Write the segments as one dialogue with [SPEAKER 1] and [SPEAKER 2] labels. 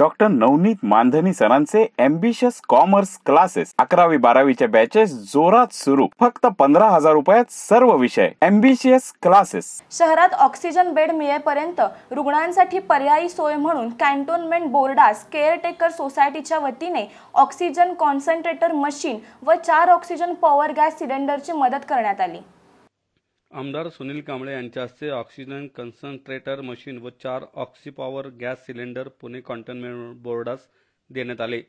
[SPEAKER 1] doctor Navneet Mandhani सरांचे ambitious commerce classes अकरावी बारावीचे बॅचेस जोरात सुरू फक्त पंधरा हजार रुपयात सर्व विषय एम्बिशियस क्लासेस शहरात ऑक्सिजन
[SPEAKER 2] बेड मिळेपर्यंत रुग्णांसाठी पर्यायी सोय म्हणून कॅन्टोनमेंट बोर्डास केअरटेकर सोसायटीच्या वतीने ऑक्सिजन कॉन्सन्ट्रेटर मशीन व चार ऑक्सिजन पॉवर गॅस सिलेंडरची मदत करण्यात आली आमदार सुनील कांबळे यांच्या हस्ते ऑक्सिजन कन्सन्ट्रेटर मशीन व चार Oxypower gas cylinder Pune cantonment बोर्डास देण्यात आले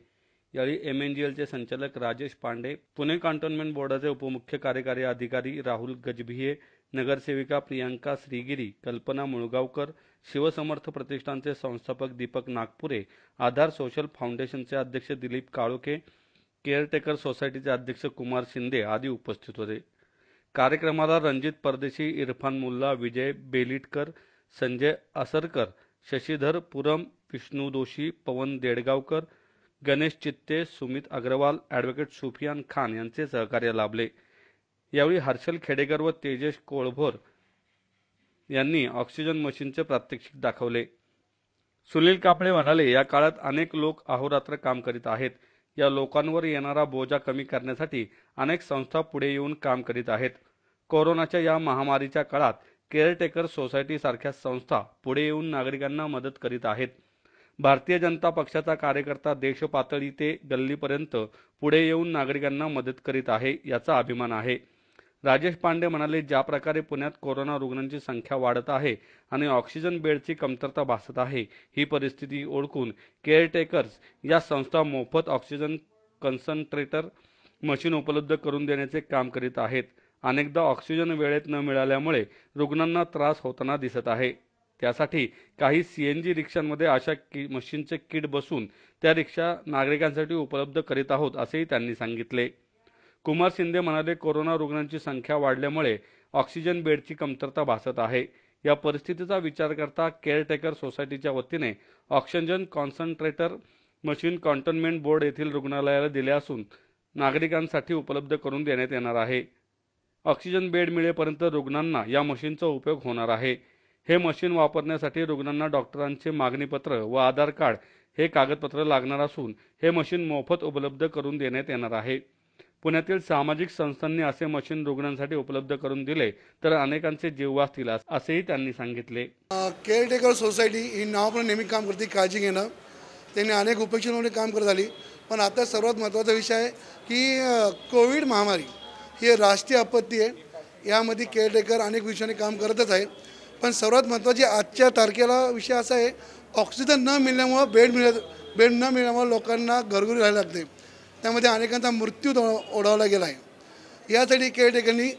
[SPEAKER 2] यावेळी एमएनजीएलचे संचालक राजेश पांडे पुणे कॉन्टोनमेंट बोर्डाचे उपमुख्य कार्यकारी अधिकारी राहुल गजभिये नगरसेविका प्रियांका श्रीगिरी कल्पना मुळगावकर शिवसमर्थ प्रतिष्ठानचे संस्थापक दीपक नागपुरे आधार सोशल फाउंडेशनचे अध्यक्ष दिलीप काळोखे केअरटेकर सोसायटीचे अध्यक्ष कुमार शिंदे आदी उपस्थित होते कार्यक्रमाला रणजित परदेशी इरफान मुल्ला विजय बेलिटकर संजय असरकर शशीधर पुरम विष्णू दोशी पवन देडगावकर गणेश चित्ते सुमित अग्रवाल ॲडव्होकेट सुफियान खान यांचे सहकार्य लाभले यावेळी हर्षल खेडेकर व तेजेश कोळभोर यांनी ऑक्सिजन मशीनचे प्रात्यक्षिक दाखवले सुनील कापळे म्हणाले या काळात अनेक लोक अहोरात्र काम करीत आहेत या लोकांवर येणारा बोजा कमी करण्यासाठी अनेक संस्था पुढे येऊन काम करीत आहेत कोरोनाच्या या महामारीच्या काळात केअरटेकर सोसायटी सारख्या संस्था पुढे येऊन नागरिकांना मदत करीत आहेत भारतीय जनता पक्षाचा कार्यकर्ता देशपातळी ते गल्लीपर्यंत पुढे येऊन नागरिकांना मदत करीत आहे याचा अभिमान आहे राजेश पांडे म्हणाले ज्या प्रकारे पुण्यात कोरोना रुग्णांची संख्या वाढत आहे आणि ऑक्सिजन बेडची कमतरता भासत आहे ही परिस्थिती ओळखून केअरटेकर्स या संस्था मोफत ऑक्सिजन कन्सन्ट्रेटर मशीन उपलब्ध करून देण्याचे काम करीत आहेत अनेकदा ऑक्सिजन वेळेत न मिळाल्यामुळे रुग्णांना त्रास होताना दिसत आहे त्यासाठी काही सी एन जी रिक्षांमध्ये अशा की मशीनचे किट बसून त्या रिक्षा नागरिकांसाठी उपलब्ध करीत आहोत असेही त्यांनी सांगितले कुमार शिंदे म्हणाले कोरोना रुग्णांची संख्या वाढल्यामुळे ऑक्सिजन बेडची कमतरता भासत आहे या परिस्थितीचा विचार करता केअरटेकर सोसायटीच्या वतीने oxygen concentrator machine cantonment board येथील रुग्णालयाला दिले असून नागरिकांसाठी उपलब्ध करून देण्यात येणार आहे ऑक्सिजन बेड मिळेपर्यंत रुग्णांना या मशीनचा उपयोग होणार आहे हे मशीन वापरण्यासाठी रुग्णांना डॉक्टरांचे मागणीपत्र व आधार कार्ड हे कागदपत्र लागणार असून हे मशीन मोफत उपलब्ध करून देण्यात येणार आहे पुण्यातील सामाजिक संस्थांनी असे मशीन रुग्णांसाठी उपलब्ध करून दिले तर अनेकांचे जीव वाचतील असेही त्यांनी सांगितले
[SPEAKER 3] केअरटेकर सोसायटी ही पण नेहमी काम करते काळजी घेणं त्यांनी अनेक उपेक्षांमध्ये काम करत आली पण आता सर्वात महत्त्वाचा विषय आहे की कोविड महामारी ही राष्ट्रीय आपत्ती आहे यामध्ये केअरटेकर अनेक विषयाने काम करतच आहे पण सर्वात महत्त्वाची आजच्या तारखेला विषय असा आहे ऑक्सिजन न मिळण्यामुळं बेड मिळत बेड न मिळाल्यामुळे लोकांना घरघुरी राहायला लागते त्यामध्ये अनेकांचा मृत्यू ओढावला गेला आहे यासाठी ठिकाणी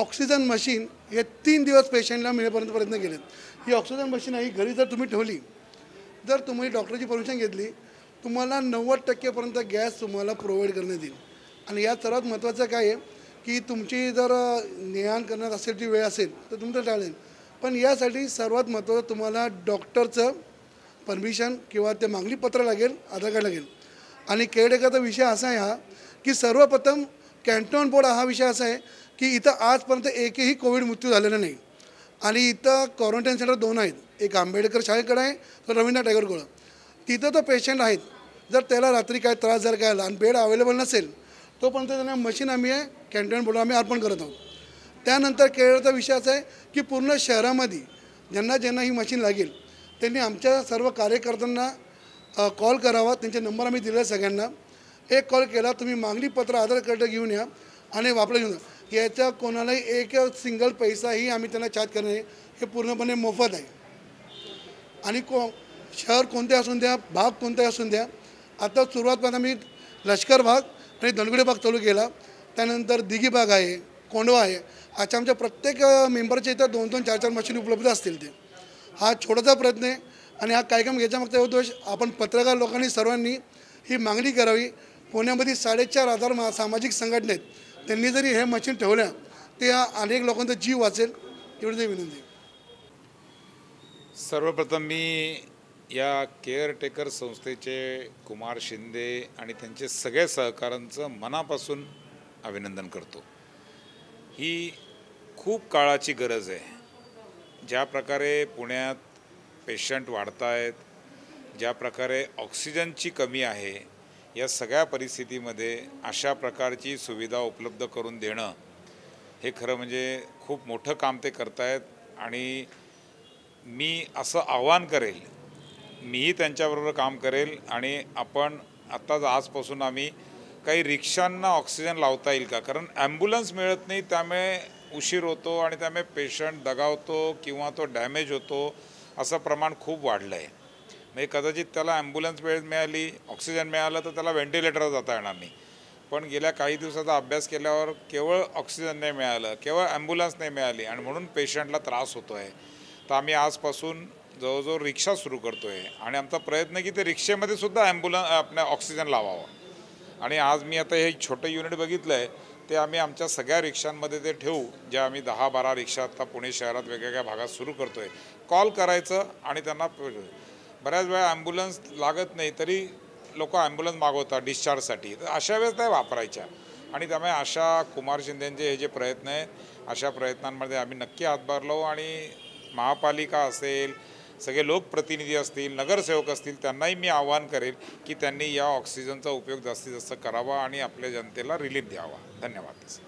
[SPEAKER 3] ऑक्सिजन मशीन हे तीन दिवस पेशंटला मिळेपर्यंत प्रयत्न केलेत ही ऑक्सिजन मशीन आहे घरी जर तुम्ही ठेवली जर तुम्ही डॉक्टरची परमिशन घेतली तुम्हाला नव्वद टक्केपर्यंत गॅस तुम्हाला प्रोव्हाइड करण्यात येईल आणि यात सर्वात महत्त्वाचं काय आहे की तुमची जर करणार करण्यात ती वेळ असेल तर तुमचं टाळेल पण यासाठी सर्वात महत्त्वाचं तुम्हाला डॉक्टरचं परमिशन किंवा ते मागणी पत्र लागेल आधार कार्ड लागेल आणि केळडेकरचा विषय असा आहे हा की सर्वप्रथम कॅन्टोन बोर्ड हा विषय असा आहे की इथं आजपर्यंत एकही कोविड मृत्यू झालेला नाही आणि इथं क्वारंटाईन सेंटर दोन आहेत एक आंबेडकर शाळेकडे आहे तर रवींद्र टागोरकडं तिथं तो पेशंट आहेत जर त्याला रात्री काय त्रास जर काय आणि बेड अवेलेबल नसेल तोपर्यंत त्यांना मशीन आम्ही आहे कॅन्टोन बोर्ड आम्ही अर्पण करत आहोत त्यानंतर केळचा विषय असा आहे की पूर्ण शहरामध्ये ज्यांना ज्यांना ही मशीन लागेल त्यांनी आमच्या सर्व कार्यकर्त्यांना कॉल करावा त्यांचे नंबर आम्ही दिले सगळ्यांना एक कॉल केला तुम्ही मागणी पत्र आधार कार्ड घेऊन या आणि वापरा घेऊन याच्या कोणालाही एक सिंगल पैसाही आम्ही त्यांना चार्ज करणार नाही हे पूर्णपणे मोफत आहे आणि को शहर कोणते असून द्या भाग कोणते असून द्या आता सुरुवातपासून आम्ही लष्कर भाग आणि धनगुडे भाग चालू केला त्यानंतर दिघी भाग आहे कोंडवा आहे अशा आमच्या प्रत्येक मेंबरच्या इथं दोन दोन चार चार मशीन उपलब्ध असतील ते हा छोटासा प्रयत्न आहे आणि हा कार्यक्रम घ्यायचा उद्देश दोष आपण पत्रकार लोकांनी सर्वांनी ही मागणी करावी पुण्यामध्ये साडेचार हजार मा सामाजिक संघटनेत त्यांनी जरी हे मशीन ठेवल्या ते अनेक लोकांचा जीव वाचेल एवढी ते विनंती
[SPEAKER 1] सर्वप्रथम मी या केअरटेकर संस्थेचे कुमार शिंदे आणि त्यांचे सगळ्या सहकारांचं मनापासून अभिनंदन करतो ही खूप काळाची गरज आहे ज्या प्रकारे पुण्यात पेशंट वाढत आहेत ज्या प्रकारे ऑक्सिजनची कमी आहे या सगळ्या परिस्थितीमध्ये अशा प्रकारची सुविधा उपलब्ध करून देणं हे खरं म्हणजे खूप मोठं काम ते करतायत आणि मी असं आव्हान करेल मीही त्यांच्याबरोबर काम करेल आणि आपण आत्ताच आजपासून आम्ही काही रिक्षांना ऑक्सिजन लावता येईल का कारण ॲम्ब्युलन्स मिळत नाही त्यामुळे उशीर होतो आणि त्यामुळे पेशंट दगावतो किंवा तो डॅमेज होतो असं प्रमाण खूप वाढलं आहे म्हणजे कदाचित त्याला ॲम्ब्युलन्स वेळ मिळाली ऑक्सिजन मिळालं तर त्याला व्हेंटिलेटर जाता येणार नाही पण गेल्या काही दिवसाचा अभ्यास केल्यावर केवळ ऑक्सिजन नाही मिळालं केवळ ॲम्ब्युलन्स नाही मिळाली आणि म्हणून पेशंटला त्रास होतो आहे तर आम्ही आजपासून जवळजवळ रिक्षा सुरू करतो आहे आणि आमचा प्रयत्न की ते रिक्षेमध्ये सुद्धा ॲम्ब्युलन्स आपल्या ऑक्सिजन लावावा आणि आज मी आता हे छोटं युनिट बघितलं आहे ते आम्ही आमच्या सगळ्या रिक्षांमध्ये ते ठेवू ज्या आम्ही दहा बारा रिक्षा आत्ता पुणे शहरात वेगवेगळ्या भागात सुरू करतो आहे कॉल करायचं आणि त्यांना बऱ्याच वेळा ॲम्ब्युलन्स लागत नाही तरी लोक ॲम्ब्युलन्स मागवतात डिस्चार्जसाठी तर अशा वेळेस त्या वापरायच्या आणि त्यामुळे अशा कुमार शिंदेंचे हे जे प्रयत्न आहेत अशा प्रयत्नांमध्ये आम्ही नक्की हातभार लावू आणि महापालिका असेल सगळे लोकप्रतिनिधी असतील नगरसेवक असतील त्यांनाही मी आवाहन करेल की त्यांनी या ऑक्सिजनचा उपयोग जास्तीत जास्त करावा आणि आपल्या जनतेला रिलीफ द्यावा धन्यवाद